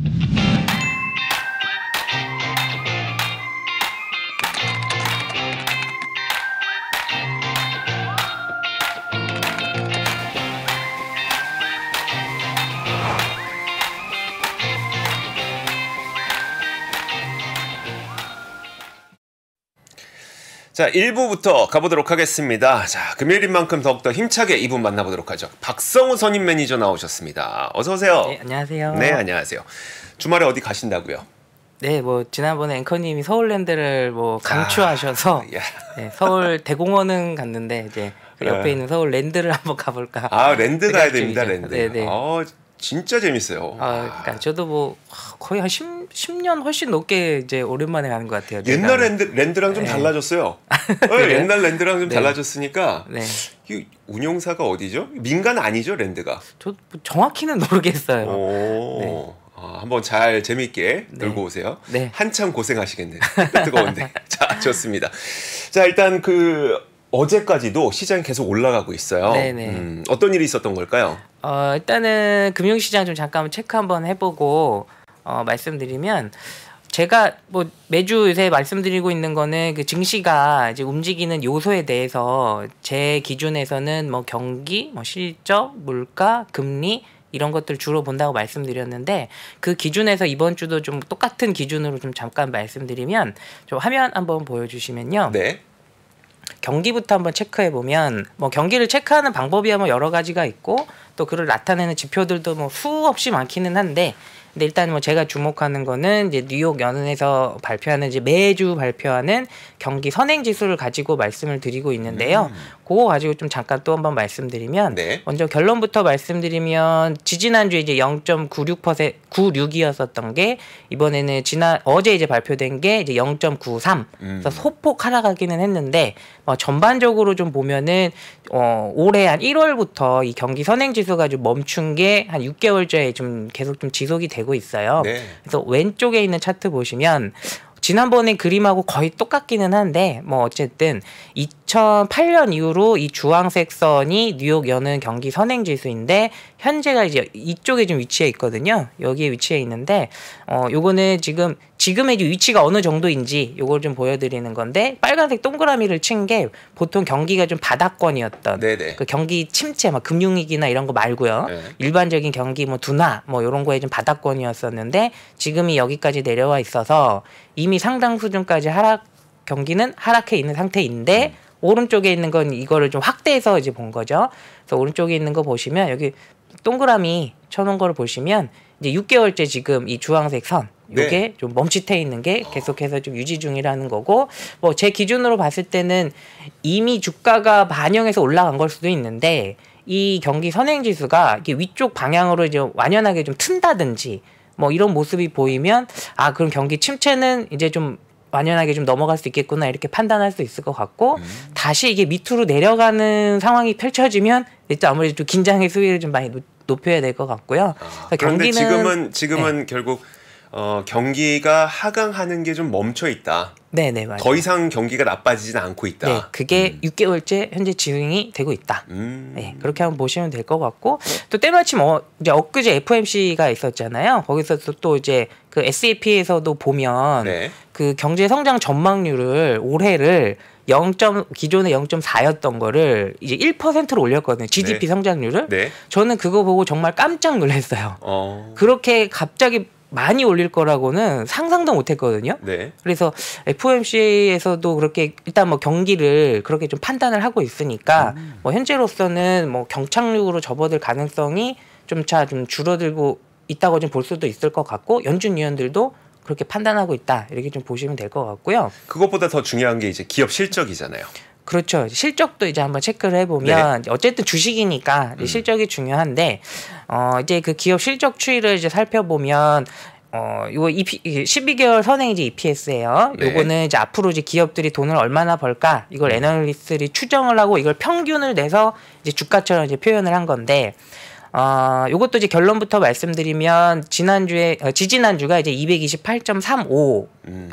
Thank you. 자, 1부부터 가보도록 하겠습니다. 자, 금요일인 만큼 더욱더 힘차게 2분 만나보도록 하죠. 박성우 선임 매니저 나오셨습니다. 어서 오세요. 네, 안녕하세요. 네, 안녕하세요. 주말에 어디 가신다고요? 네, 뭐 지난번에 앵커님이 서울랜드를 뭐 강추하셔서 아, 네, 서울 대공원은 갔는데 이제 그 옆에 네. 있는 서울 랜드를 한번 가볼까. 아, 랜드 가야 됩니다, 랜드. 네, 네. 어, 진짜 재밌어요. 아, 그러니까 저도 뭐 거의 한 10, 10년 훨씬 높게 이제 오랜만에 가는 것 같아요. 옛날 랜드, 랜드랑 좀 네. 달라졌어요. 아, 네, 옛날 랜드랑 좀 네. 달라졌으니까 네. 이 운용사가 어디죠? 민간 아니죠 랜드가? 저 정확히는 모르겠어요. 오, 네. 아, 한번 잘 재밌게 네. 놀고 오세요. 한참 고생하시겠네요. 뜨거운데. 자, 좋습니다. 자, 일단 그 어제까지도 시장 계속 올라가고 있어요. 네네. 음, 어떤 일이 있었던 걸까요? 어, 일단은 금융시장 좀 잠깐 체크 한번 해보고 어, 말씀드리면 제가 뭐 매주 요새 말씀드리고 있는 거는 그 증시가 이제 움직이는 요소에 대해서 제 기준에서는 뭐 경기, 뭐 실적, 물가, 금리 이런 것들 주로 본다고 말씀드렸는데 그 기준에서 이번 주도 좀 똑같은 기준으로 좀 잠깐 말씀드리면 좀 화면 한번 보여주시면요. 네. 경기부터 한번 체크해 보면 뭐 경기를 체크하는 방법이 뭐 여러 가지가 있고 또 그를 나타내는 지표들도 뭐 수없이 많기는 한데 근데 일단 뭐 제가 주목하는 거는 이제 뉴욕 연은에서 발표하는 이제 매주 발표하는 경기 선행 지수를 가지고 말씀을 드리고 있는데요. 음. 그거 가지고 좀 잠깐 또 한 번 말씀드리면 네. 먼저 결론부터 말씀드리면 지지난주에 이제 0.96% 96이었었던 게 이번에는 지난 어제 이제 발표된 게 이제 0.93 음. 그래서 소폭 하락하기는 했는데 어, 전반적으로 좀 보면은 어, 올해 한 1월부터 이 경기 선행 지수가 좀 멈춘 게 한 6개월째 좀 계속 좀 지속이 되고 있어요. 네. 그래서 왼쪽에 있는 차트 보시면 지난번에 그림하고 거의 똑같기는 한데 뭐 어쨌든 이 2008년 이후로 이 주황색 선이 뉴욕 여는 경기 선행 지수인데 현재가 이제 이쪽에 좀 위치해 있거든요. 여기에 위치해 있는데 어 요거는 지금 지금의 위치가 어느 정도인지 요걸 좀 보여드리는 건데 빨간색 동그라미를 친 게 보통 경기가 좀 바닥권이었던 네네. 그 경기 침체 막 금융위기나 이런 거 말고요. 네. 일반적인 경기 뭐 둔화 뭐 요런 거에 좀 바닥권이었었는데 지금이 여기까지 내려와 있어서 이미 상당 수준까지 하락 경기는 하락해 있는 상태인데 음. 오른쪽에 있는 건 이거를 좀 확대해서 이제 본 거죠. 그래서 오른쪽에 있는 거 보시면 여기 동그라미 쳐놓은 거를 보시면 이제 6개월째 지금 이 주황색 선 네. 요게 네. 좀 멈칫해 있는 게 계속해서 좀 유지 중이라는 거고 뭐 제 기준으로 봤을 때는 이미 주가가 반영해서 올라간 걸 수도 있는데 이 경기 선행 지수가 이게 위쪽 방향으로 이제 완연하게 좀 튼다든지 뭐 이런 모습이 보이면 아 그럼 경기 침체는 이제 좀 완연하게 좀 넘어갈 수 있겠구나 이렇게 판단할 수 있을 것 같고 음. 다시 이게 밑으로 내려가는 상황이 펼쳐지면 일단 아무래도 좀 긴장의 수위를 좀 많이 높여야 될 것 같고요. 아, 그런데 경기는, 지금은 지금은 네. 결국 어, 경기가 하강하는 게 좀 멈춰 있다. 네네 맞아요. 더 이상 경기가 나빠지진 않고 있다. 네, 그게 음. 6개월째 현재 진행이 되고 있다. 음. 네, 그렇게 한번 보시면 될 것 같고 또 때마침 어, 이제 엊그제 FMC가 있었잖아요. 거기서 또 이제 그 SAP에서도 보면 네. 그 경제 성장 전망률을 올해를 0. 기존에 0.4였던 거를 이제 1%로 올렸거든요. GDP 네. 성장률을. 네. 저는 그거 보고 정말 깜짝 놀랐어요. 어... 그렇게 갑자기 많이 올릴 거라고는 상상도 못했거든요. 네. 그래서 FOMC에서도 그렇게 일단 뭐 경기를 그렇게 좀 판단을 하고 있으니까 음. 뭐 현재로서는 뭐 경착륙으로 접어들 가능성이 좀차좀 좀 줄어들고 있다고 좀 볼 수도 있을 것 같고 연준 위원들도 그렇게 판단하고 있다 이렇게 좀 보시면 될 것 같고요. 그것보다 더 중요한 게 이제 기업 실적이잖아요. 그렇죠. 실적도 이제 한번 체크를 해보면 네. 어쨌든 주식이니까 음. 실적이 중요한데 어, 이제 그 기업 실적 추이를 이제 살펴보면 어, 요거 EP, 12개월 선행 이제 EPS예요. 네. 요거는 이제 앞으로 이제 기업들이 돈을 얼마나 벌까 이걸 음. 애널리스트들이 추정을 하고 이걸 평균을 내서 이제 주가처럼 이제 표현을 한 건데 어, 요것도 이제 결론부터 말씀드리면 지난주에 어, 지지난주가 이제 228.35였다가 음.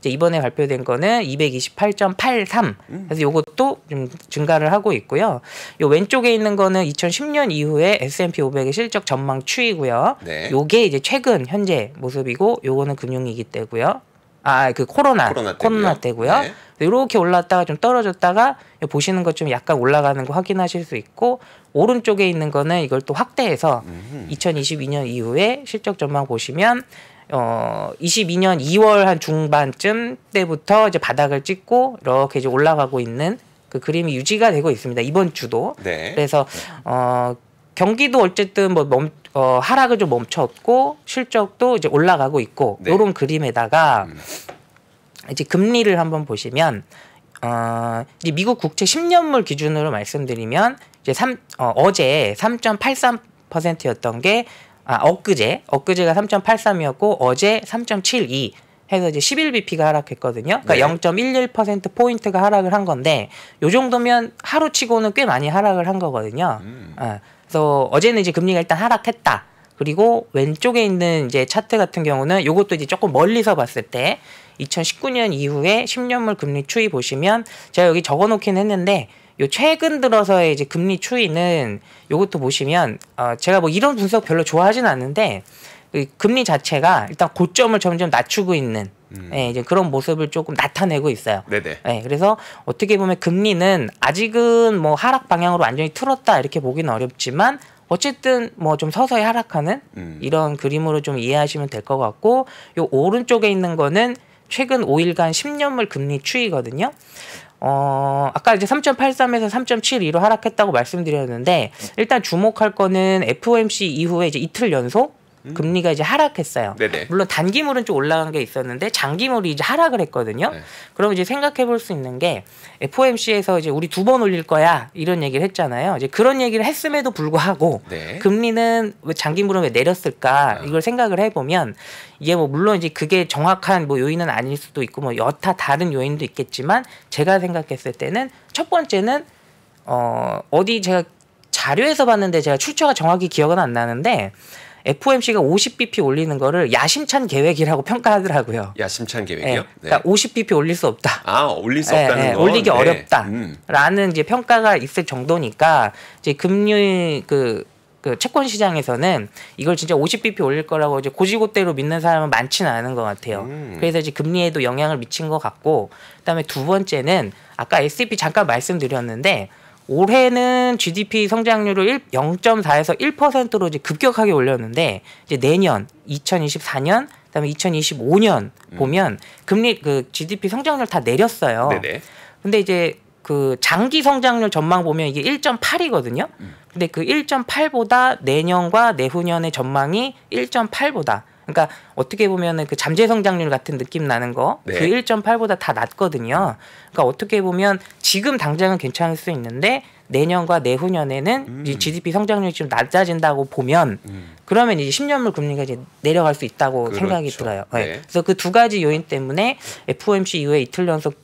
이제 이번에 발표된 거는 228.83. 그래서 요것도 좀 증가를 하고 있고요. 요 왼쪽에 있는 거는 2010년 이후에 S&P 500의 실적 전망 추이고요. 네. 요게 이제 최근 현재 모습이고 요거는 금융위기 때고요. 아그 아, 코로나 코로나, 코로나 때고요. 네. 이렇게 올랐다가 좀 떨어졌다가 보시는 것 좀 약간 올라가는 거 확인하실 수 있고 오른쪽에 있는 거는 이걸 또 확대해서 음흠. 2022년 이후에 실적 전망 보시면 어 22년 2월 한 중반쯤 때부터 이제 바닥을 찍고 이렇게 이제 올라가고 있는 그 그림이 유지가 되고 있습니다. 이번 주도. 네. 그래서 어 경기도 어쨌든 뭐 멈, 어, 하락을 좀 멈췄고 실적도 이제 올라가고 있고 네. 요런 그림에다가 음. 이제 금리를 한번 보시면 어, 이제 미국 국채 10년물 기준으로 말씀드리면 이제 3, 어, 어제 3.83%였던 게 아, 엊그제, 엊그제가 3.83이었고 어제 3.72 해서 이제 11bp가 하락했거든요. 그러니까 네. 0.11% 포인트가 하락을 한 건데 요 정도면 하루치고는 꽤 많이 하락을 한 거거든요. 음. 아, 그래서 어제는 이제 금리가 일단 하락했다. 그리고 왼쪽에 있는 이제 차트 같은 경우는 요것도 이제 조금 멀리서 봤을 때 2019년 이후에 10년물 금리 추이 보시면 제가 여기 적어 놓긴 했는데 요 최근 들어서의 이제 금리 추이는 요것도 보시면 어 제가 뭐 이런 분석 별로 좋아하진 않는데 금리 자체가 일단 고점을 점점 낮추고 있는 음. 예, 이제 그런 모습을 조금 나타내고 있어요. 네네. 예, 그래서 어떻게 보면 금리는 아직은 뭐 하락 방향으로 완전히 틀었다 이렇게 보기는 어렵지만 어쨌든 뭐 좀 서서히 하락하는 음. 이런 그림으로 좀 이해하시면 될 것 같고 요 오른쪽에 있는 거는 최근 5일간 10년물 금리 추이거든요. 어, 아까 이제 3.83에서 3.72로 하락했다고 말씀드렸는데 네. 일단 주목할 거는 FOMC 이후에 이제 이틀 연속 음. 금리가 이제 하락했어요. 네네. 물론 단기물은 좀 올라간 게 있었는데 장기물이 이제 하락을 했거든요. 네. 그럼 이제 생각해 볼 수 있는 게 FOMC에서 이제 우리 두 번 올릴 거야 이런 얘기를 했잖아요. 이제 그런 얘기를 했음에도 불구하고 네. 금리는 왜 장기물은 왜 내렸을까 아. 이걸 생각을 해보면 이게 뭐 물론 이제 그게 정확한 뭐 요인은 아닐 수도 있고 뭐 여타 다른 요인도 있겠지만 제가 생각했을 때는 첫 번째는 어 어디 제가 자료에서 봤는데 제가 출처가 정확히 기억은 안 나는데 FOMC가 50bp 올리는 거를 야심찬 계획이라고 평가하더라고요. 야심찬 예. 계획이요? 네. 그러니까 50bp 올릴 수 없다. 아 올릴 수 없다는 네, 건 올리기 네. 어렵다라는 음. 이제 평가가 있을 정도니까 이제 금리 그그 그 채권 시장에서는 이걸 진짜 50bp 올릴 거라고 이제 고지고대로 믿는 사람은 많지는 않은 것 같아요. 음. 그래서 이제 금리에도 영향을 미친 것 같고, 그다음에 두 번째는 아까 S&P e 잠깐 말씀드렸는데 올해는 GDP 성장률을 0.4에서 1%로 이제 급격하게 올렸는데 이제 내년 2024년 그다음에 2025년 음. 보면 금리 그 GDP 성장률 다 내렸어요. 네네. 근데 이제 그 장기 성장률 전망 보면 이게 1.8이거든요. 음. 근데 그 1.8보다 내년과 내후년의 전망이 1.8보다 그러니까 어떻게 보면은 그 잠재 성장률 같은 느낌 나는 거그 네. 1.8보다 그 다 낮거든요. 그러니까 어떻게 보면 지금 당장은 괜찮을 수 있는데 내년과 내후년에는 음. 이 GDP 성장률이 좀 낮아진다고 보면 음. 그러면 이제 10년물 금리가 이제 내려갈 수 있다고 그렇죠. 생각이 들어요. 네. 네. 그래서 그 두 가지 요인 때문에 FOMC 이후에 이틀 연속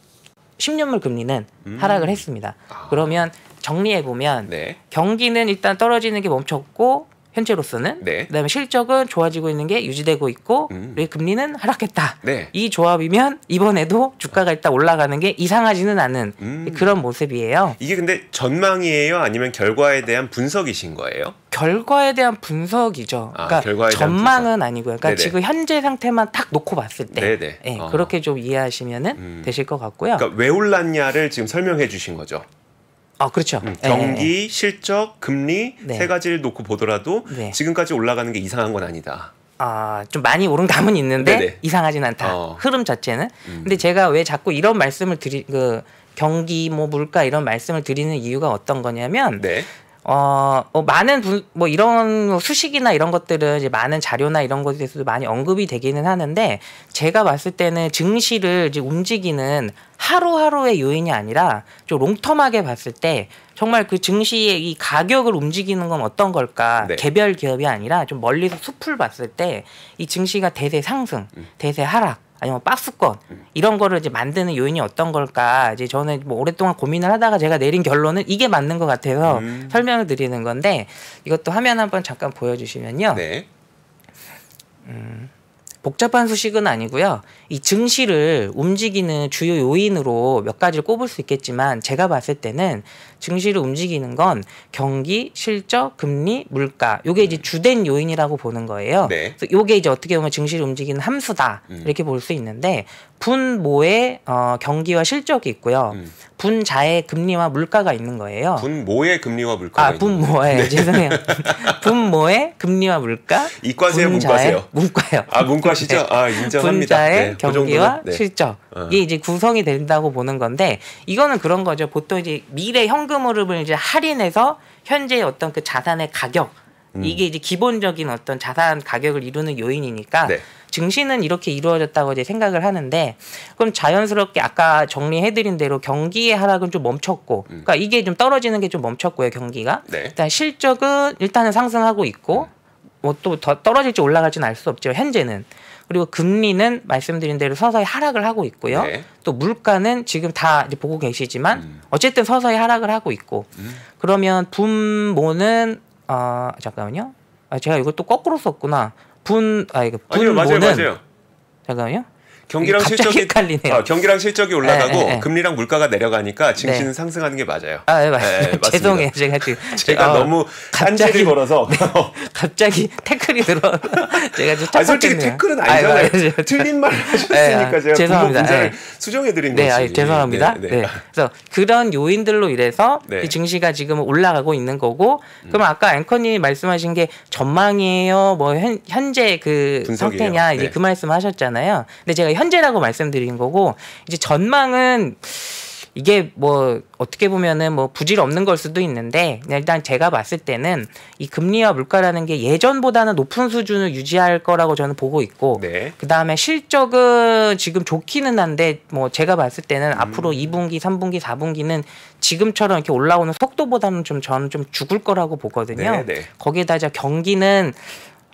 10년물 금리는 음. 하락을 했습니다. 아. 그러면 정리해 보면 네. 경기는 일단 떨어지는 게 멈췄고 현재로서는 네. 그다음에 실적은 좋아지고 있는 게 유지되고 있고 음. 금리는 하락했다. 네. 이 조합이면 이번에도 주가가 일단 올라가는 게 이상하지는 않은 음. 그런 모습이에요. 이게 근데 전망이에요, 아니면 결과에 대한 분석이신 거예요? 결과에 대한 분석이죠. 아, 그러니까 전망은 분석. 아니고요. 그러니까 네네. 지금 현재 상태만 탁 놓고 봤을 때, 네, 어. 그렇게 좀 이해하시면은 음. 되실 것 같고요. 그러니까 왜 올랐냐를 지금 설명해 주신 거죠. 아 그렇죠. 음, 예, 경기, 예, 예. 실적, 금리 네. 세 가지를 놓고 보더라도 네. 지금까지 올라가는 게 이상한 건 아니다. 아좀 많이 오른감은 있는데 네네. 이상하진 않다. 어. 흐름 자체는. 음. 근데 제가 왜 자꾸 이런 말씀을 드리 그 경기 뭐 물가 이런 말씀을 드리는 이유가 어떤 거냐면 네. 어, 뭐 많은 부, 뭐 이런 수식이나 이런 것들은 이제 많은 자료나 이런 것에 대해서도 많이 언급이 되기는 하는데 제가 봤을 때는 증시를 이제 움직이는 하루하루의 요인이 아니라 좀 롱텀하게 봤을 때 정말 그 증시의 이 가격을 움직이는 건 어떤 걸까 네. 개별 기업이 아니라 좀 멀리서 숲을 봤을 때 이 증시가 대세 상승, 음. 대세 하락 아니면 뭐 박스권 이런 거를 이제 만드는 요인이 어떤 걸까 이제 저는 뭐 오랫동안 고민을 하다가 제가 내린 결론은 이게 맞는 것 같아서 음. 설명을 드리는 건데 이것도 화면 한번 잠깐 보여주시면요. 네. 음. 복잡한 수식은 아니고요. 이 증시를 움직이는 주요 요인으로 몇 가지를 꼽을 수 있겠지만 제가 봤을 때는 증시를 움직이는 건 경기, 실적, 금리, 물가 요게 이제 음. 주된 요인이라고 보는 거예요. 네. 그래서 요게 이제 어떻게 보면 증시를 움직이는 함수다 음. 이렇게 볼 수 있는데 분모의 어, 경기와 실적이 있고요. 음. 분자의 금리와 물가가 있는 거예요. 분모의 금리와 물가가 아, 분모의 네. 죄송해요. 분모의 금리와 물가. 이과세요, 문과세요? 문과요. 아, 문과시죠? 네. 아, 인정합니다. 분자의 네, 그 경기와 그 실적. 어. 이 이제 구성이 된다고 보는 건데 이거는 그런 거죠. 보통 이제 미래 현금 흐름을 이제 할인해서 현재의 어떤 그 자산의 가격 음. 이게 이제 기본적인 어떤 자산 가격을 이루는 요인이니까 네. 증시는 이렇게 이루어졌다고 이제 생각을 하는데 그럼 자연스럽게 아까 정리해드린 대로 경기의 하락은 좀 멈췄고 음. 그러니까 이게 좀 떨어지는 게 좀 멈췄고요 경기가 네. 일단 실적은 일단은 상승하고 있고 음. 뭐또 더 떨어질지 올라갈지는 알 수없죠 현재는 그리고 금리는 말씀드린 대로 서서히 하락을 하고 있고요. 네. 또 물가는 지금 다 보고 계시지만 음. 어쨌든 서서히 하락을 하고 있고 음. 그러면 분모는 아 잠깐만요. 아 제가 이걸 또 거꾸로 썼구나. 분, 아 이거 분모는 잠깐만요. 경기랑 실적이 헷갈리네요. 어, 경기랑 실적이 올라가고 에, 에, 에. 금리랑 물가가 내려가니까 네. 증시는 네. 상승하는 게 맞아요. 아, 예, 맞습니다. 죄송해요. 제가 지금 그 제가 어, 너무 갑자기 걸어서 네, 갑자기 태클이 들어. 제가 좀 아니, 솔직히 태클은 아니잖아요. 아, 틀린 말 하셨으니까 제가 죄송합니다. 문 수정해 드린 네, 거지. 아, 죄송합니다. 네, 네, 그래서 그런 요인들로 인해서 이 증시가 지금 올라가고 있는 거고 음. 그럼 아까 앵커님이 말씀하신 게 전망이에요. 뭐 현, 현재 그 분석이에요. 상태냐 이제 그 말씀하셨잖아요. 근데 제가 현재라고 말씀드린 거고 이제 전망은 이게 뭐 어떻게 보면은 뭐 부질 없는 걸 수도 있는데 일단 제가 봤을 때는 이 금리와 물가라는 게 예전보다는 높은 수준을 유지할 거라고 저는 보고 있고 네. 그다음에 실적은 지금 좋기는 한데 뭐 제가 봤을 때는 음. 앞으로 2분기, 3분기, 4분기는 지금처럼 이렇게 올라오는 속도보다는 좀 저는 좀 죽을 거라고 보거든요. 네, 네. 거기에다 이제 경기는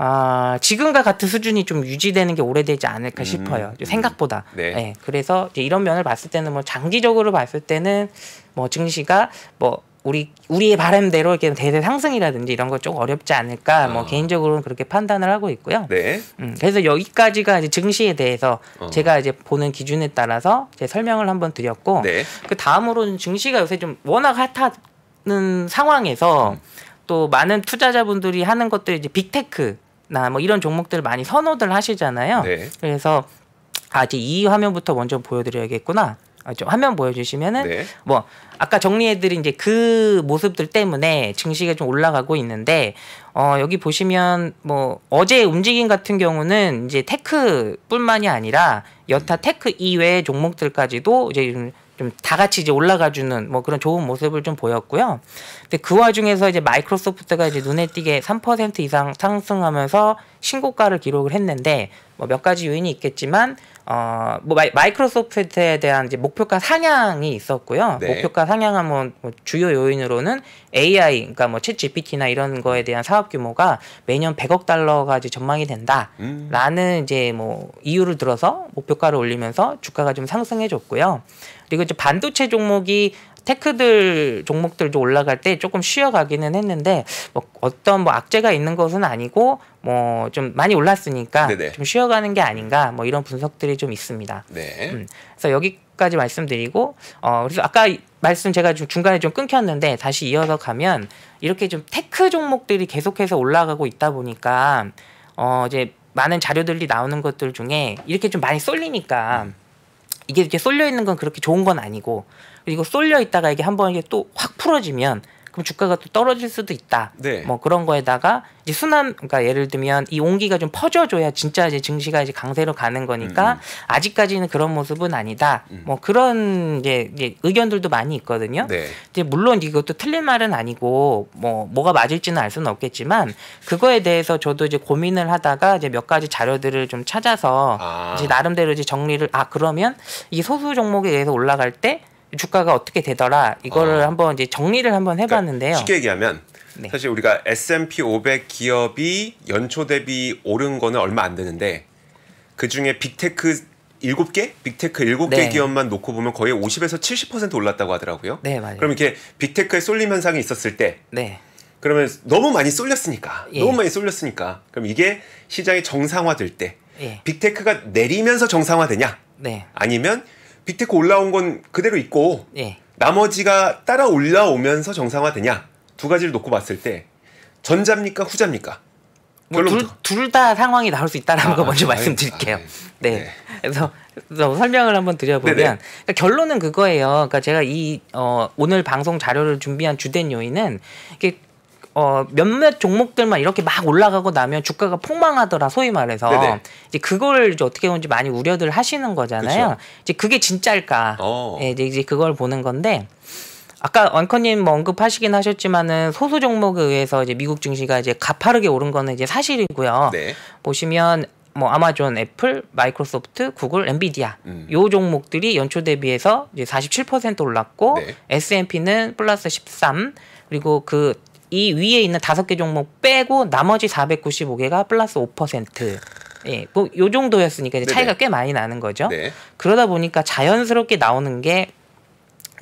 아, 지금과 같은 수준이 좀 유지되는 게 오래되지 않을까 음. 싶어요. 음. 생각보다. 네. 네. 그래서 이제 이런 면을 봤을 때는 뭐 장기적으로 봤을 때는 뭐 증시가 뭐 우리 우리의 바람대로 이렇게 대세 상승이라든지 이런 거좀 어렵지 않을까 어. 뭐 개인적으로는 그렇게 판단을 하고 있고요. 네. 음, 그래서 여기까지가 이제 증시에 대해서 어. 제가 이제 보는 기준에 따라서 이제 설명을 한번 드렸고 네. 그 다음으로는 증시가 요새 좀 워낙 핫하는 상황에서 음. 또 많은 투자자분들이 하는 것들이 이제 빅테크 나, 뭐 이런 종목들 을 많이 선호들 하시잖아요. 네. 그래서 아 이제 이 화면부터 먼저 보여드려야겠구나. 아, 화면 보여주시면은 네. 뭐 아까 정리해드린 이제 그 모습들 때문에 증시가 좀 올라가고 있는데 어 여기 보시면 뭐 어제 움직임 같은 경우는 이제 테크뿐만이 아니라 여타 테크 이외의 종목들까지도 이제 좀다 같이 이제 올라가주는 뭐 그런 좋은 모습을 좀 보였고요. 근데 그 와중에서 이제 마이크로소프트가 이제 눈에 띄게 3% 이상 상승하면서 신고가를 기록을 했는데 뭐 몇 가지 요인이 있겠지만 어 뭐 마이크로소프트에 대한 이제 목표가 상향이 있었고요. 네. 목표가 상향하면 뭐 주요 요인으로는 AI 그러니까 뭐챗 GPT나 이런 거에 대한 사업 규모가 매년 100억 달러가 이제 전망이 된다라는 음. 이제 뭐 이유를 들어서 목표가를 올리면서 주가가 좀 상승해 줬고요. 그리고 이제 반도체 종목이 테크들 종목들도 올라갈 때 조금 쉬어가기는 했는데 뭐 어떤 뭐 악재가 있는 것은 아니고 뭐 좀 많이 올랐으니까 네네. 좀 쉬어가는 게 아닌가 뭐 이런 분석들이 좀 있습니다. 네. 음. 그래서 여기까지 말씀드리고 어 그래서 아까 말씀 제가 좀 중간에 좀 끊겼는데 다시 이어서 가면 이렇게 좀 테크 종목들이 계속해서 올라가고 있다 보니까 어 이제 많은 자료들이 나오는 것들 중에 이렇게 좀 많이 쏠리니까. 음. 이게 이렇게 쏠려 있는 건 그렇게 좋은 건 아니고 그리고 쏠려 있다가 이게 한번 이게 또 확 풀어지면 그럼 주가가 또 떨어질 수도 있다. 네. 뭐 그런 거에다가 이제 순환 그러니까 예를 들면 이 온기가 좀 퍼져줘야 진짜 이제 증시가 이제 강세로 가는 거니까 음, 음. 아직까지는 그런 모습은 아니다. 음. 뭐 그런 이제, 이제, 의견들도 많이 있거든요. 네. 이제 물론 이것도 틀린 말은 아니고 뭐 뭐가 맞을지는 알 수는 없겠지만 그거에 대해서 저도 이제 고민을 하다가 이제 몇 가지 자료들을 좀 찾아서 아. 이제 나름대로 이제 정리를 아 그러면 이 소수 종목에 대해서 올라갈 때 주가가 어떻게 되더라 이거를 어. 한번 이제 정리를 한번 그러니까 해봤는데요. 그러니까 쉽게 얘기하면 네. 사실 우리가 S&P 500 기업이 연초 대비 오른 거는 얼마 안 되는데 그 중에 빅테크 일곱 개 빅테크 일곱 개 네. 기업만 놓고 보면 거의 50에서 70% 올랐다고 하더라고요. 네, 맞아요. 그럼 이렇게 빅테크에 쏠림 현상이 있었을 때 네. 그러면 너무 많이 쏠렸으니까 예. 너무 많이 쏠렸으니까 그럼 이게 시장이 정상화될 때 예. 빅테크가 내리면서 정상화되냐 네. 아니면 빅테크 올라온 건 그대로 있고 예. 나머지가 따라 올라오면서 정상화되냐 두 가지를 놓고 봤을 때 전자입니까 후자입니까? 뭐둘다 상황이 나올 수 있다라는 아, 거 먼저 아, 말씀드릴게요. 아, 예. 아 네. 네. 그래서, 그래서, 설명을 한번 드려보면 그러니까 결론은 그거예요. 그러니까 제가 이 어, 오늘 방송 자료를 준비한 주된 요인은 이게 어, 몇몇 종목들만 이렇게 막 올라가고 나면 주가가 폭망하더라 소위 말해서 네네. 이제 그걸 이제 어떻게 보면 많이 우려들 하시는 거잖아요. 그쵸. 이제 그게 진짜일까? 어. 예, 이제 그걸 보는 건데 아까 원커님 뭐 언급하시긴 하셨지만은 소수 종목에 의해서 이제 미국 증시가 이제 가파르게 오른 거는 이제 사실이고요. 네. 보시면 뭐 아마존, 애플, 마이크로소프트, 구글, 엔비디아 음. 요 종목들이 연초 대비해서 이제 47% 올랐고 네. S&P는 플러스 13 그리고 그이 위에 있는 다섯 개 종목 빼고 나머지 495개가 플러스 5%. 예, 뭐 요 정도였으니까 이제 차이가 꽤 많이 나는 거죠. 네. 그러다 보니까 자연스럽게 나오는 게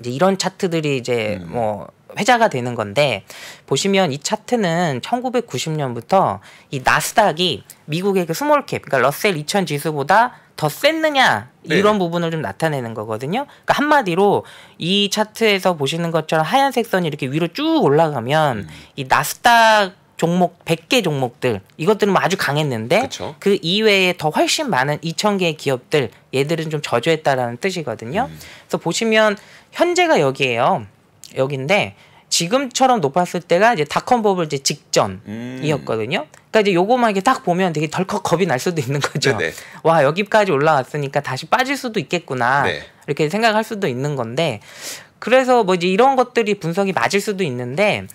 이제 이런 차트들이 이제 음. 뭐 회자가 되는 건데 보시면 이 차트는 1990년부터 이 나스닥이 미국의 그 스몰캡, 그러니까 러셀 2000 지수보다 더셌느냐 네. 이런 네. 부분을 좀 나타내는 거거든요. 그러니까 한마디로 이 차트에서 보시는 것처럼 하얀색 선이 이렇게 위로 쭉 올라가면 음. 이 나스닥 종목 100개 종목들 이것들은 뭐 아주 강했는데 그쵸. 그 이외에 더 훨씬 많은 2,000개의 기업들 얘들은 좀 저조했다라는 뜻이거든요. 음. 그래서 보시면 현재가 여기에요. 여기인데 지금처럼 높았을 때가 이제 닷컴 버블 이제 직전이었거든요. 음. 그러니까 이제 요거만 이렇게 딱 보면 되게 덜컥 겁이 날 수도 있는 거죠. 네네. 네. 와 여기까지 올라왔으니까 다시 빠질 수도 있겠구나 네. 이렇게 생각할 수도 있는 건데 그래서 뭐 이제 이런 것들이 분석이 맞을 수도 있는데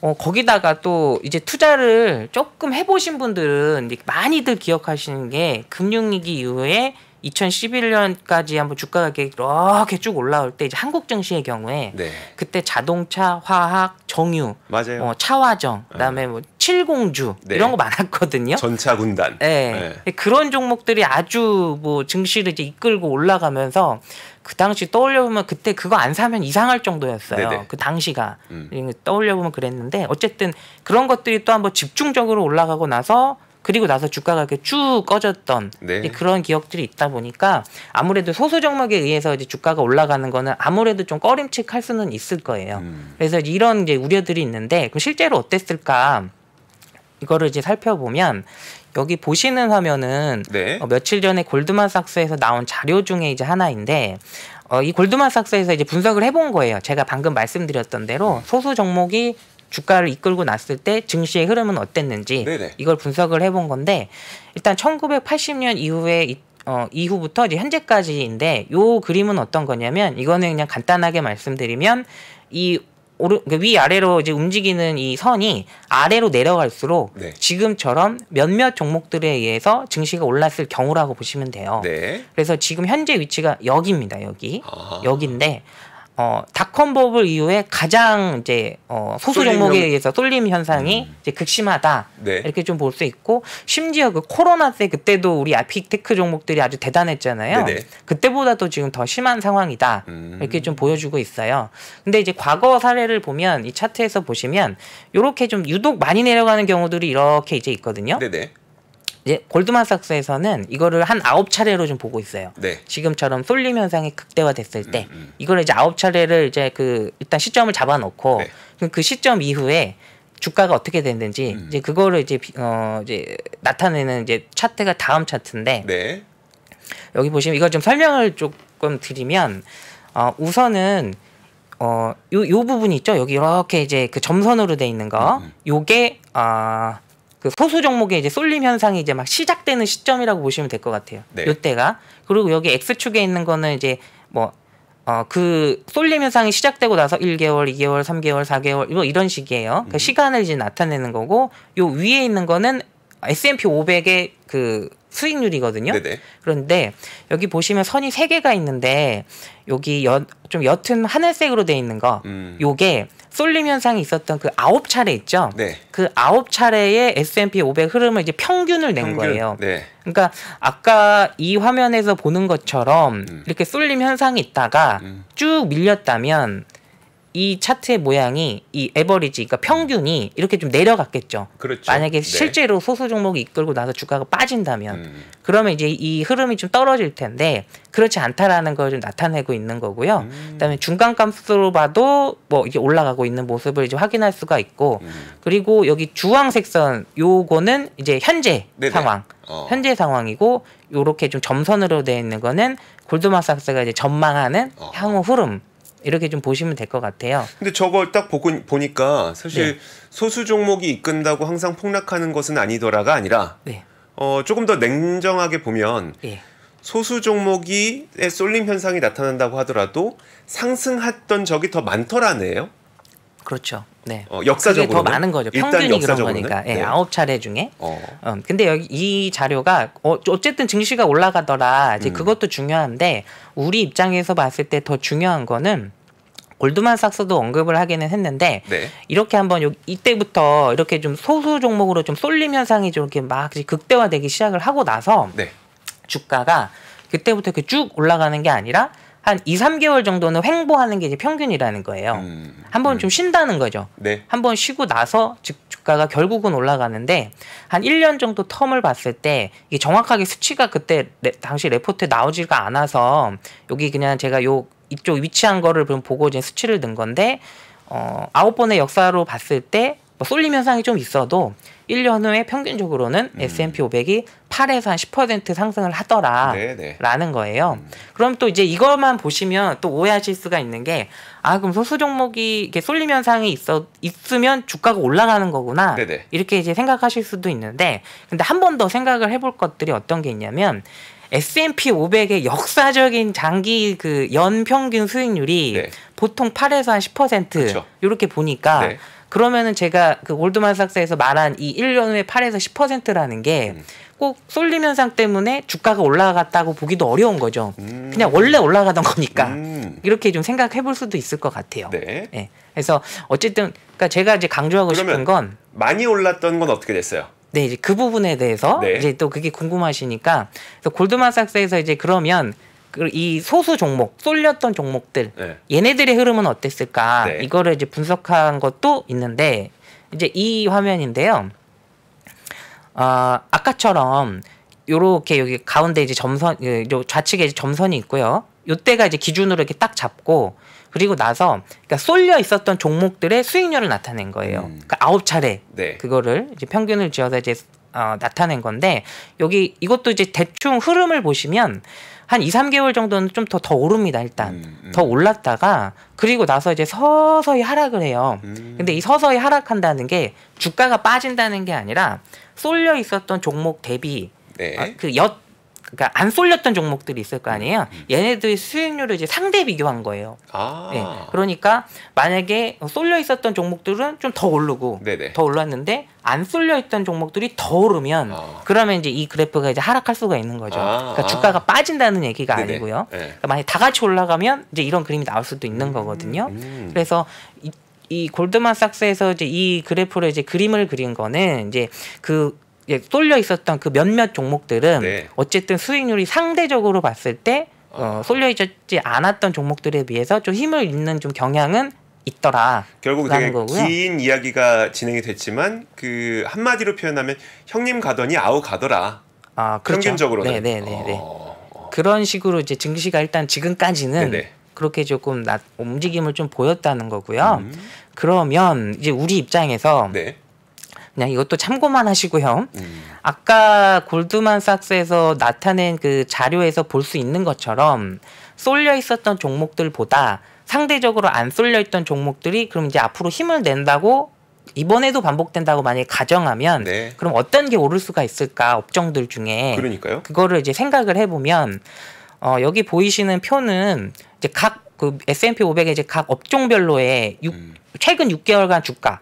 어, 거기다가 또 이제 투자를 조금 해보신 분들은 많이들 기억하시는 게 금융위기 이후에 2011년까지 한번 주가 가이렇게쭉 올라올 때 이제 한국 증시의 경우에 네. 그때 자동차, 화학, 정유, 맞아요. 어, 차화정, 네. 그다음에 뭐 칠공주 네. 이런 거 많았거든요. 전차 군단. 네. 네. 그런 종목들이 아주 뭐 증시를 이제 이끌고 올라가면서 그 당시 떠올려보면 그때 그거 안 사면 이상할 정도였어요. 네네. 그 당시가 음. 떠올려보면 그랬는데 어쨌든 그런 것들이 또 한번 집중적으로 올라가고 나서 그리고 나서 주가가 이렇게 쭉 꺼졌던 네. 그런 기억들이 있다 보니까 아무래도 소수 정목에 의해서 이제 주가가 올라가는 거는 아무래도 좀 꺼림칙할 수는 있을 거예요. 음. 그래서 이런 이제 우려들이 있는데 그럼 실제로 어땠을까? 이거를 이제 살펴보면 여기 보시는 화면은 네. 어, 며칠 전에 골드만삭스에서 나온 자료 중에 이제 하나인데 어, 이 골드만삭스에서 이제 분석을 해본 거예요. 제가 방금 말씀드렸던 대로 소수 종목이 주가를 이끌고 났을 때 증시의 흐름은 어땠는지 네네. 이걸 분석을 해본 건데 일단 1980년 이후에 어, 이후부터 이제 현재까지인데 요 그림은 어떤 거냐면 이거는 그냥 간단하게 말씀드리면 이 오르, 그러니까 위 아래로 이제 움직이는 이 선이 아래로 내려갈수록 네. 지금처럼 몇몇 종목들에 의해서 증시가 올랐을 경우라고 보시면 돼요. 네. 그래서 지금 현재 위치가 여기입니다. 여기 아. 여기인데 어, 닷컴 버블 이후에 가장 이제 어, 소수 종목에 의해서 쏠림 현상이 음. 이제 극심하다 네. 이렇게 좀 볼 수 있고 심지어 그 코로나 때 그때도 우리 아픽테크 종목들이 아주 대단했잖아요. 네네. 그때보다도 지금 더 심한 상황이다 음. 이렇게 좀 보여주고 있어요. 근데 이제 과거 사례를 보면 이 차트에서 보시면 이렇게 좀 유독 많이 내려가는 경우들이 이렇게 이제 있거든요. 네네. 이제 예, 골드만삭스에서는 이거를 한 아홉 차례로 좀 보고 있어요. 네. 지금처럼 쏠림 현상이 극대화됐을 때 음, 음. 이걸 이제 아홉 차례를 이제 그 일단 시점을 잡아놓고 네. 그 시점 이후에 주가가 어떻게 됐는지 음. 이제 그거를 이제 어 이제 나타내는 이제 차트가 다음 차트인데 네. 여기 보시면 이거좀 설명을 조금 드리면 어 우선은 어요요 요 부분 이 있죠 여기 이렇게 이제 그 점선으로 돼 있는 거 음, 음. 요게 아 어, 그 소수 종목에 이제 쏠림 현상이 이제 막 시작되는 시점이라고 보시면 될 것 같아요. 네. 요때가 그리고 여기 X 축에 있는 거는 이제 뭐 어, 그 쏠림 현상이 시작되고 나서 1개월, 2개월, 3개월, 4개월 뭐 이런 식이에요. 그 시간을 이제 나타내는 거고 요 위에 있는 거는 S&P 500의 그 수익률이거든요. 네네. 그런데 여기 보시면 선이 세개가 있는데 여기 여, 좀 옅은 하늘색으로 돼 있는 거 음. 요게 쏠림 현상이 있었던 그 아홉 차례 있죠. 네. 그 아홉 차례의 S&P 500 흐름을 이제 평균을 낸 평균. 거예요. 네. 그러니까 아까 이 화면에서 보는 것처럼 음. 이렇게 쏠림 현상이 있다가 음. 쭉 밀렸다면 이 차트의 모양이 이 에버리지 그러니까 평균이 이렇게 좀 내려갔겠죠. 그렇죠. 만약에 네. 실제로 소수 종목이 이끌고 나서 주가가 빠진다면 음. 그러면 이제 이 흐름이 좀 떨어질 텐데 그렇지 않다라는 걸 좀 나타내고 있는 거고요. 음. 그다음에 중간 값으로 봐도 뭐 이게 올라가고 있는 모습을 이제 확인할 수가 있고 음. 그리고 여기 주황색 선 요거는 이제 현재 네네. 상황. 어. 현재 상황이고 요렇게 좀 점선으로 되어 있는 거는 골드만삭스가 이제 전망하는 어. 향후 흐름 이렇게 좀 보시면 될 것 같아요. 근데 저걸 딱 보고, 보니까 사실 네. 소수 종목이 이끈다고 항상 폭락하는 것은 아니더라가 아니라 네. 어, 조금 더 냉정하게 보면 네. 소수 종목이 쏠림 현상이 나타난다고 하더라도 상승했던 적이 더 많더라네요. 그렇죠. 네. 어, 역사적으로 더 많은 거죠. 평균이 그런 거니까. 예, 네. 아홉 차례 중에. 어. 어. 근데 여기 이 자료가 어, 어쨌든 증시가 올라가더라. 이제 음. 그것도 중요한데 우리 입장에서 봤을 때 더 중요한 거는 골드만삭스도 언급을 하기는 했는데 네. 이렇게 한번 요, 이때부터 이렇게 좀 소수 종목으로 좀 쏠림 현상이 좀 이렇게 막 극대화되기 시작을 하고 나서 네. 주가가 그때부터 이렇게 쭉 올라가는 게 아니라 한 2, 3개월 정도는 횡보하는 게 이제 평균이라는 거예요. 음, 한번 음. 좀 쉰다는 거죠. 네. 한번 쉬고 나서 즉 주가가 결국은 올라가는데 한 1년 정도 텀을 봤을 때 이게 정확하게 수치가 그때 레, 당시 레포트에 나오지가 않아서 여기 그냥 제가 요 이쪽 위치한 거를 보고 이제 수치를 넣 건데 어, 아홉 번의 역사로 봤을 때뭐 쏠림 현상이 좀 있어도 1년 후에 평균적으로는 음. S&P 500이 8에서 한10% 상승을 하더라라는 네, 네. 거예요. 음. 그럼 또 이제 이것만 보시면 또 오해하실 수가 있는 게 아 그럼 소수 종목이 이게 쏠림 현상이 있어 있으면 주가가 올라가는 거구나 네네. 네. 이렇게 이제 생각하실 수도 있는데 근데 한 번 더 생각을 해볼 것들이 어떤 게 있냐면 S&P 500의 역사적인 장기 그 연평균 수익률이 네. 보통 8에서 한10%그렇 이렇게 보니까. 네. 그러면은 제가 그골드만삭스에서 말한 이 1년 후에 8에서 10%라는 게꼭 음. 쏠림 현상 때문에 주가가 올라갔다고 보기도 어려운 거죠. 음. 그냥 원래 올라가던 거니까 음. 이렇게 좀 생각해 볼 수도 있을 것 같아요. 네. 네. 그래서 어쨌든 그러니까 제가 이제 강조하고 싶은 건 많이 올랐던 건 어떻게 됐어요? 네, 이제 그 부분에 대해서 네. 이제 또 그게 궁금하시니까 그래서 골드만삭스에서 이제 그러면 이 소수 종목 쏠렸던 종목들 네. 얘네들의 흐름은 어땠을까 네. 이거를 이제 분석한 것도 있는데 이제 이 화면인데요. 어, 아까처럼 요렇게 여기 가운데 이제 점선 예, 좌측에 이제 점선이 있고요. 요때가 이제 기준으로 이렇게 딱 잡고 그리고 나서 그러니까 쏠려 있었던 종목들의 수익률을 나타낸 거예요. 음. 그러니까 아홉 차례 네. 그거를 이제 평균을 지어서 이제 어, 나타낸 건데 여기 이것도 이제 대충 흐름을 보시면 한 2, 3개월 정도는 좀 더 더 오릅니다. 일단 음, 음. 더 올랐다가 그리고 나서 이제 서서히 하락을 해요. 음. 근데 이 서서히 하락한다는 게 주가가 빠진다는 게 아니라 쏠려 있었던 종목 대비 네. 아, 그엿 그러니까 안 쏠렸던 종목들이 있을 거 음, 아니에요. 음. 얘네들의 수익률을 이제 상대 비교한 거예요. 아. 네. 그러니까 만약에 쏠려 있었던 종목들은 좀 더 오르고 네네. 더 올랐는데 안 쏠려 있던 종목들이 더 오르면 아. 그러면 이제 이 그래프가 이제 하락할 수가 있는 거죠. 아. 그러니까 주가가 빠진다는 얘기가 네네. 아니고요. 네. 그러니까 만약 다 같이 올라가면 이제 이런 그림이 나올 수도 있는 음. 거거든요. 음. 그래서 이, 이 골드만삭스에서 이제 이그래프를 이제 그림을 그린 거는 이제 그 예, 쏠려 있었던 그 몇몇 종목들은 네. 어쨌든 수익률이 상대적으로 봤을 때 어, 아. 쏠려 있지 않았던 종목들에 비해서 좀 힘을 잃는 좀 경향은 있더라. 결국 되게 거고요. 긴 이야기가 진행이 됐지만 그 한마디로 표현하면 형님 가더니 아우 가더라. 아, 그렇죠. 평균적으로는. 네, 네, 네. 네. 어, 어... 그런 식으로 이제 증시가 일단 지금까지는 네네. 네. 그렇게 조금 나, 움직임을 좀 보였다는 거고요. 음. 그러면 이제 우리 입장에서 네. 그냥 이것도 참고만 하시고요. 음. 아까 골드만삭스에서 나타낸 그 자료에서 볼 수 있는 것처럼 쏠려 있었던 종목들보다 상대적으로 안 쏠려 있던 종목들이 그럼 이제 앞으로 힘을 낸다고 이번에도 반복된다고 만약에 가정하면 네. 그럼 어떤 게 오를 수가 있을까 업종들 중에 그러니까요. 그거를 이제 생각을 해보면 어, 여기 보이시는 표는 이제 각 그 S&P 500의 이제 각 업종별로의 육, 음. 최근 6개월간 주가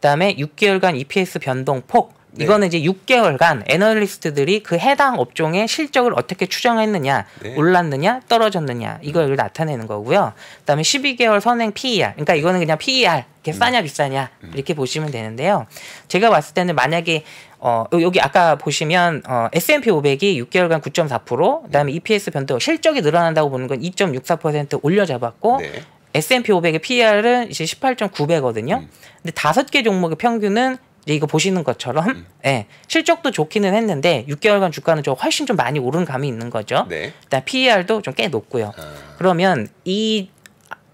그다음에 6개월간 EPS 변동 폭 네. 이거는 이제 6개월간 애널리스트들이 그 해당 업종의 실적을 어떻게 추정했느냐, 네. 올랐느냐, 떨어졌느냐 이걸 음. 나타내는 거고요. 그다음에 12개월 선행 PER, 그러니까 이거는 그냥 PER 이게 음. 싸냐 비싸냐 음. 이렇게 보시면 되는데요. 제가 봤을 때는 만약에 어, 여기 아까 보시면 어, S&P 500이 6개월간 9.4%, 그다음에 네. EPS 변동 실적이 늘어난다고 보는 건 2.64% 올려 잡았고 네. S&P 500의 PER은 이제 18.9배거든요. 음. 근데 다섯 개 종목의 평균은 이제 이거 보시는 것처럼 음. 예, 실적도 좋기는 했는데 6개월간 주가는 좀 훨씬 좀 많이 오른 감이 있는 거죠. 네. 일단 PER도 좀 꽤 높고요. 아. 그러면 이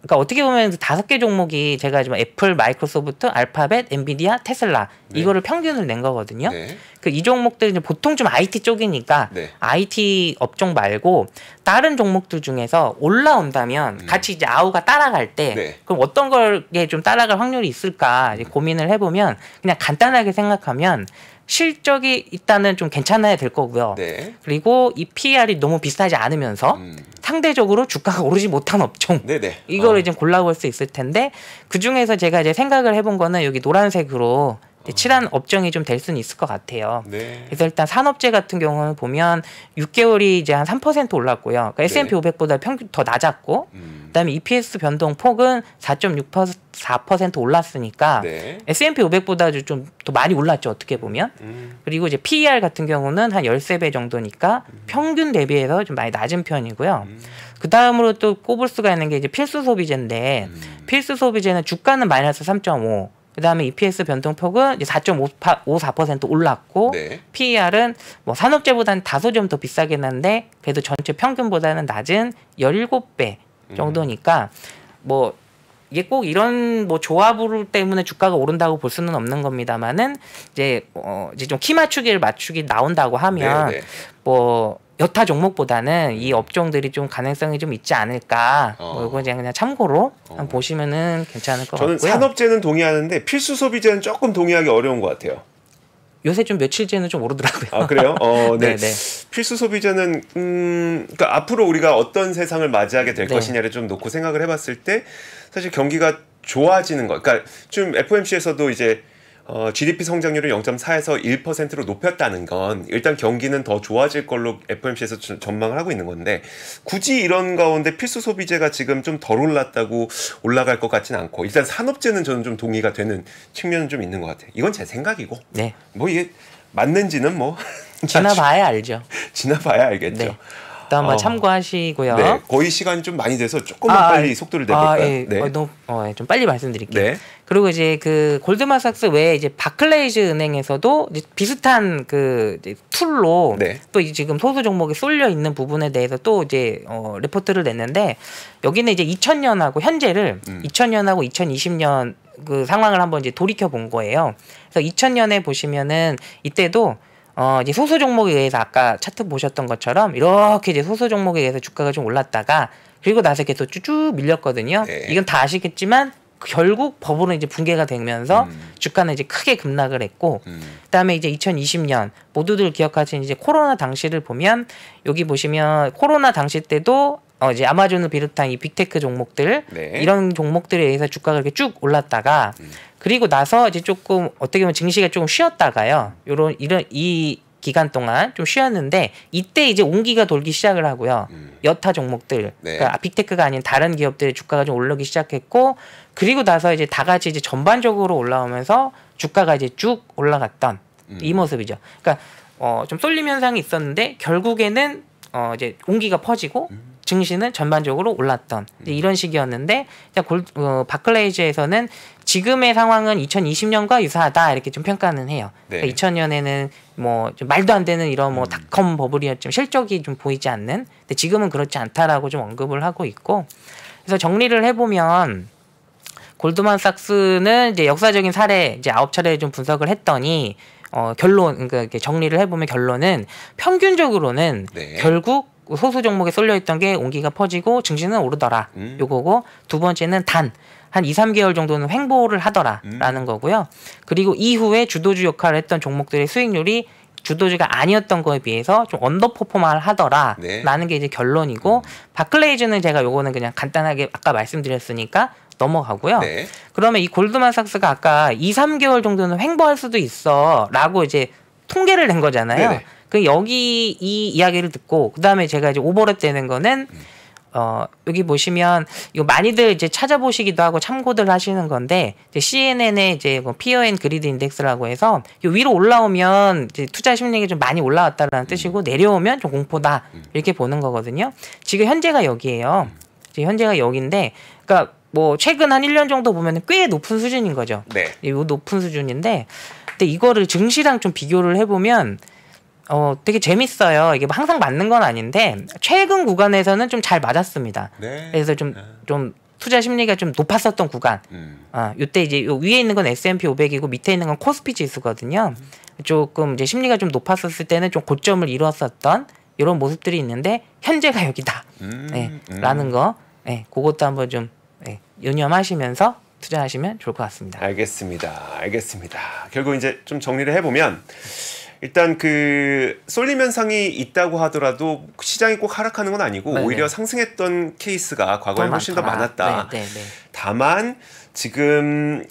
그러니까 어떻게 보면 다섯 개 종목이 제가 지금 애플, 마이크로소프트, 알파벳, 엔비디아, 테슬라 네. 이거를 평균을 낸 거거든요. 네. 그이 종목들이 보통 좀 IT 쪽이니까 네. IT 업종 말고 다른 종목들 중에서 올라온다면 음. 같이 이제 아우가 따라갈 때 네. 그럼 어떤 걸게좀 따라갈 확률이 있을까 음. 고민을 해보면 그냥 간단하게 생각하면 실적이 있다는 좀 괜찮아야 될 거고요. 네. 그리고 이 PER이 너무 비싸지 않으면서 음. 상대적으로 주가가 오르지 못한 업종 네네. 네. 이거를 어. 이제 골라볼 수 있을 텐데 그 중에서 제가 이제 생각을 해본 거는 여기 노란색으로 칠한 업종이 좀 될 수는 있을 것 같아요. 네. 그래서 일단 산업재 같은 경우는 보면 6개월이 이제 한 3% 올랐고요. 그러니까 네. S&P 네. 500보다 평균 더 낮았고, 음. 그다음에 EPS 변동 폭은 4.6% 4% 올랐으니까 네. S&P 500보다 좀 더 많이 올랐죠 어떻게 보면. 음. 그리고 이제 PER 같은 경우는 한 13배 정도니까 음. 평균 대비해서 좀 많이 낮은 편이고요. 음. 그 다음으로 또 꼽을 수가 있는 게 이제 필수 소비재인데 음. 필수 소비재는 주가는 마이너스 3.5. 그다음에 EPS 변동폭은 이제 4.54% 올랐고 네. PER은 뭐 산업재보다는 다소 좀 더 비싸긴 한데 그래도 전체 평균보다는 낮은 17배 음. 정도니까 음. 뭐 이게 꼭 이런 뭐 조합으로 때문에 주가가 오른다고 볼 수는 없는 겁니다만은 이제 어 이제 좀 키 맞추기를 맞추기 나온다고 하면 네네. 네. 뭐 여타 종목보다는 이 네. 업종들이 좀 가능성이 좀 있지 않을까. 뭐 어. 뭐 이거 그냥, 그냥 참고로 어. 보시면은 괜찮을 것 저는 같고요. 저는 산업재는 동의하는데 필수 소비재는 조금 동의하기 어려운 것 같아요. 요새 좀 며칠째는 좀 오르더라고요. 아 그래요? 어, 네. 네네. 네. 필수 소비재는 음, 그러니까 앞으로 우리가 어떤 세상을 맞이하게 될 네. 것이냐를 좀 놓고 생각을 해봤을 때 사실 경기가 좋아지는 것. 그러니까 좀 FOMC에서도 이제 어, GDP 성장률을 0.4에서 1%로 높였다는 건 일단 경기는 더 좋아질 걸로 FOMC에서 전망을 하고 있는 건데 굳이 이런 가운데 필수 소비재가 지금 좀 덜 올랐다고 올라갈 것 같지는 않고 일단 산업재는 저는 좀 동의가 되는 측면은 좀 있는 것 같아요. 이건 제 생각이고 네. 뭐 이게 맞는지는 뭐 지나봐야 알죠. 지나봐야 알겠죠. 네. 있다 한번 어. 참고하시고요. 네, 거의 시간이 좀 많이 돼서 조금만 아, 아 빨리 속도를 아, 내볼까요? 아, 예. 네. 어, 너무, 어, 예, 좀 빨리 말씀드릴게요. 네. 그리고 이제 그골드마삭스 외에 이제 바클레이즈 은행에서도 이제 비슷한 그 이제 툴로 네. 또 지금 소수 종목에 쏠려 있는 부분에 대해서 또 이제 어, 리포트를 냈는데 여기는 이제 2000년하고 현재를 음. 2000년하고 2020년 그 상황을 한번 이제 돌이켜 본 거예요. 그래서 2000년에 보시면은 이때도 어, 이제 소수 종목에 의해서 아까 차트 보셨던 것처럼 이렇게 이제 소수 종목에 의해서 주가가 좀 올랐다가 그리고 나서 계속 게또 쭉쭉 밀렸거든요. 네. 이건 다 아시겠지만 결국 법으로 이제 붕괴가 되면서 음. 주가는 이제 크게 급락을 했고 음. 그다음에 이제 2020년 모두들 기억하시는 이제 코로나 당시를 보면 여기 보시면 코로나 당시 때도 어 이제 아마존을 비롯한 이 빅테크 종목들 네. 이런 종목들에 의해서 주가가 이렇게 쭉 올랐다가 음. 그리고 나서 이제 조금 어떻게 보면 증시가 조금 쉬었다가요. 요런 이런 이 기간 동안 좀 쉬었는데 이때 이제 온기가 돌기 시작을 하고요. 음. 여타 종목들, 네. 그러니까 아, 빅테크가 아닌 다른 기업들의 주가가 좀 오르기 시작했고 그리고 나서 이제 다 같이 이제 전반적으로 올라오면서 주가가 이제 쭉 올라갔던 음. 이 모습이죠. 그러니까 어, 좀 쏠림 현상이 있었는데 결국에는 어, 이제 온기가 퍼지고 음. 증시는 전반적으로 올랐던 이런 식이었는데 일단 골, 어, 바클레이즈에서는 지금의 상황은 2020년과 유사하다 이렇게 좀 평가는 해요. 그러니까 네. 그러니까 2000년에는 뭐 말도 안 되는 이런 뭐 음. 닷컴 버블이었지만 실적이 좀 보이지 않는. 근데 지금은 그렇지 않다라고 좀 언급을 하고 있고. 그래서 정리를 해보면 골드만삭스는 이제 역사적인 사례 이제 아홉 차례 좀 분석을 했더니 어 결론 그러니까 정리를 해보면 결론은 평균적으로는 네. 결국 소수 종목에 쏠려 있던 게 온기가 퍼지고 증시는 오르더라. 음. 요거고 두 번째는 단. 한 2, 3개월 정도는 횡보를 하더라라는 음. 거고요. 그리고 이후에 주도주 역할을 했던 종목들의 수익률이 주도주가 아니었던 거에 비해서 좀 언더퍼포먼 하더라라는 네. 게 이제 결론이고 음. 바클레이즈는 제가 요거는 그냥 간단하게 아까 말씀드렸으니까 넘어가고요. 네. 그러면 이 골드만삭스가 아까 2, 3개월 정도는 횡보할 수도 있어라고 이제 통계를 낸 거잖아요. 네네. 그 여기 이 이야기를 듣고 그다음에 제가 이제 오버랩 되는 거는 음. 어, 여기 보시면 이거 많이들 이제 찾아보시기도 하고 참고들 하시는 건데 이제 CNN의 이제 뭐 피어 앤 그리드 인덱스라고 해서 이 위로 올라오면 이제 투자 심리가 좀 많이 올라왔다라는 음. 뜻이고 내려오면 좀 공포다 음. 이렇게 보는 거거든요. 지금 현재가 여기예요. 지금 현재가 여기인데 그러니까 뭐 최근 한 일 년 정도 보면 꽤 높은 수준인 거죠. 네. 이 높은 수준인데 근데 이거를 증시랑 좀 비교를 해 보면 어, 되게 재밌어요. 이게 뭐 항상 맞는 건 아닌데 최근 구간에서는 좀 잘 맞았습니다. 네. 그래서 좀좀 네. 좀 투자 심리가 좀 높았었던 구간. 음. 어, 아, 이때 이제 요 위에 있는 건 S&P 500이고 밑에 있는 건 코스피 지수거든요. 음. 조금 이제 심리가 좀 높았었을 때는 좀 고점을 이루었었던 이런 모습들이 있는데 현재가 여기다. 음. 네, 음. 라는 거. 네, 그것도 한번 좀 네, 유념하시면서 투자하시면 좋을 것 같습니다. 알겠습니다. 알겠습니다. 결국 이제 좀 정리를 해보면 일단 그 쏠림 현상이 있다고 하더라도 시장이 꼭 하락하는 건 아니고 네네. 네. 오히려 상승했던 케이스가 과거에 훨씬 더더 많았다. 네네. 네, 네. 다만 지금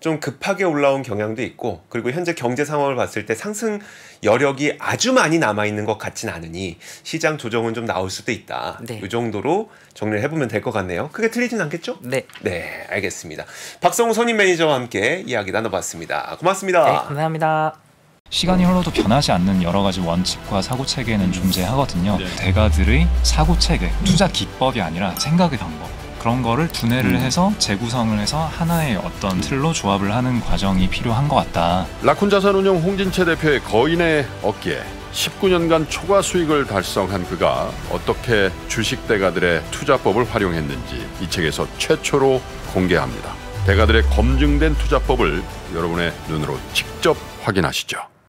좀 급하게 올라온 경향도 있고 그리고 현재 경제 상황을 봤을 때 상승 여력이 아주 많이 남아 있는 것 같진 않으니 시장 조정은 좀 나올 수도 있다. 네. 이 정도로 정리를 해보면 될 것 같네요. 크게 틀리진 않겠죠? 네. 네, 알겠습니다. 박성우 선임 매니저와 함께 이야기 나눠봤습니다. 고맙습니다. 네, 감사합니다. 시간이 흘러도 변하지 않는 여러 가지 원칙과 사고 체계는 존재하거든요. 네. 대가들의 사고 체계, 투자 기법이 아니라 생각의 방법. 그런 거를 분해를 음. 해서 재구성을 해서 하나의 어떤 틀로 조합을 하는 과정이 필요한 것 같다. 라쿤 자산운용 홍진채 대표의 거인의 어깨 19년간 초과 수익을 달성한 그가 어떻게 주식 대가들의 투자법을 활용했는지 이 책에서 최초로 공개합니다. 대가들의 검증된 투자법을 여러분의 눈으로 직접 확인하시죠.